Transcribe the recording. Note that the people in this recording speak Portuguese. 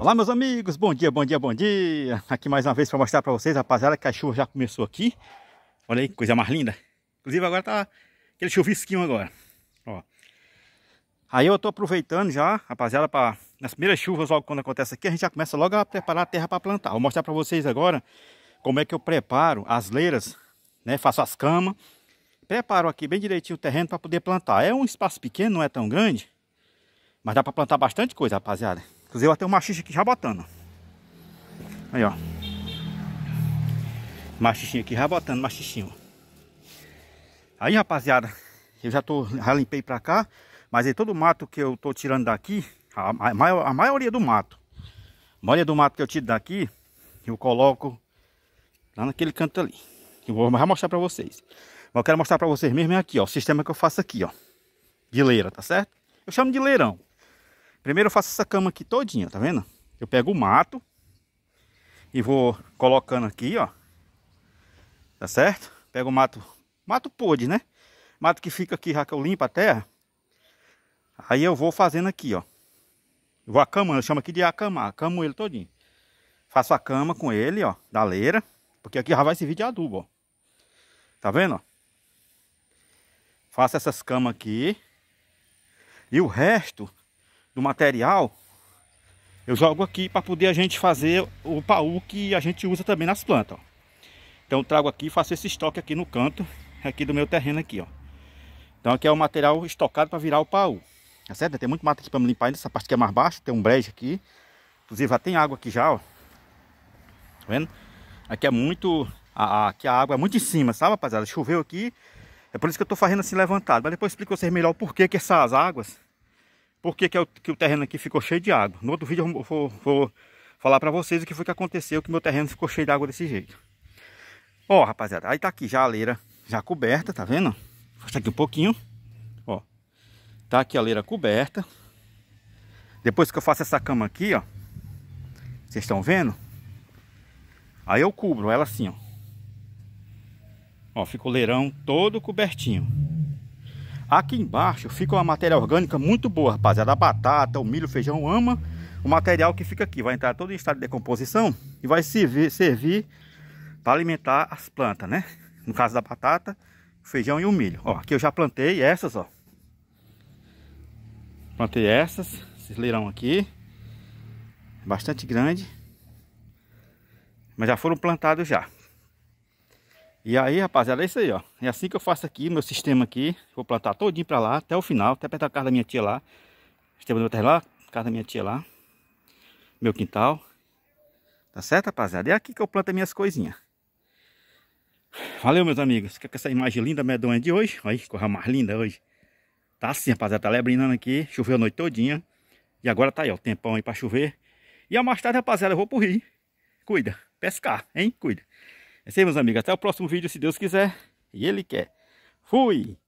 Olá meus amigos, bom dia, bom dia, bom dia Aqui mais uma vez para mostrar para vocês, rapaziada, que a chuva já começou aqui Olha aí que coisa mais linda Inclusive agora tá aquele chuvisquinho agora Ó. Aí eu tô aproveitando já, rapaziada, para nas primeiras chuvas logo quando acontece aqui A gente já começa logo a preparar a terra para plantar Vou mostrar para vocês agora como é que eu preparo as leiras né? Faço as camas Preparo aqui bem direitinho o terreno para poder plantar É um espaço pequeno, não é tão grande mas dá para plantar bastante coisa, rapaziada. Inclusive eu até um machixe aqui já botando. Aí, ó. Machixinho aqui já botando, machixinho. Aí, rapaziada, eu já tô, já limpei pra cá. Mas aí todo mato que eu tô tirando daqui, a, a, maior, a maioria do mato. A maioria do mato que eu tiro daqui, eu coloco lá naquele canto ali. Eu vou já mostrar pra vocês. Mas eu quero mostrar pra vocês mesmo é aqui, ó. O sistema que eu faço aqui, ó. De leira, tá certo? Eu chamo de leirão. Primeiro eu faço essa cama aqui todinha, tá vendo? Eu pego o mato e vou colocando aqui, ó. Tá certo? Pego o mato, mato pôde, né? Mato que fica aqui, já que eu limpo a terra. Aí eu vou fazendo aqui, ó. Eu vou acamando, eu chamo aqui de acamar, acamo ele todinho. Faço a cama com ele, ó, da leira. Porque aqui já vai servir de adubo, ó. Tá vendo, ó? Faço essas camas aqui. E o resto do material, eu jogo aqui para poder a gente fazer o paú que a gente usa também nas plantas, ó. Então eu trago aqui e faço esse estoque aqui no canto, aqui do meu terreno aqui, ó. Então aqui é o material estocado para virar o paú. Tá certo? Tem muito mato aqui para limpar ainda, essa parte que é mais baixa, tem um brejo aqui. Inclusive já tem água aqui já, ó. Tá vendo? Aqui é muito... A, a, aqui a água é muito em cima, sabe rapaziada? Choveu aqui, é por isso que eu tô fazendo assim levantado. Mas depois eu explico vocês melhor o porquê que essas águas por que, que, é o, que o terreno aqui ficou cheio de água. No outro vídeo eu vou, vou falar para vocês o que foi que aconteceu, que meu terreno ficou cheio de água desse jeito. Ó, rapaziada, aí tá aqui já a leira já coberta, tá vendo? Afasta aqui um pouquinho, ó. Tá aqui a leira coberta. Depois que eu faço essa cama aqui, ó. Vocês estão vendo? Aí eu cubro ela assim, ó. Ó, fica o leirão todo cobertinho. Aqui embaixo fica uma matéria orgânica muito boa, rapaziada. A batata, o milho, o feijão, ama o material que fica aqui. Vai entrar todo em estado de decomposição e vai servir, servir para alimentar as plantas, né? No caso da batata, o feijão e o milho. Ó, aqui eu já plantei essas, ó. Plantei essas, esses leirão aqui. Bastante grande. Mas já foram plantados já. E aí, rapaziada, é isso aí, ó. É assim que eu faço aqui, meu sistema aqui. Vou plantar todinho pra lá, até o final, até perto da casa da minha tia lá. Sistema do meu terra lá, casa da minha tia lá. Meu quintal. Tá certo, rapaziada? É aqui que eu planto as minhas coisinhas. Valeu, meus amigos. Fica com essa imagem linda, medonha de hoje. Olha aí, corra mais linda hoje. Tá assim, rapaziada. Tá lebrinando aqui. Choveu a noite todinha. E agora tá aí, ó. Tempão aí pra chover. E a mais tarde, rapaziada, eu vou pro rio. Cuida. Pescar, hein? Cuida. É isso aí, meus amigos. Até o próximo vídeo, se Deus quiser. E Ele quer. Fui!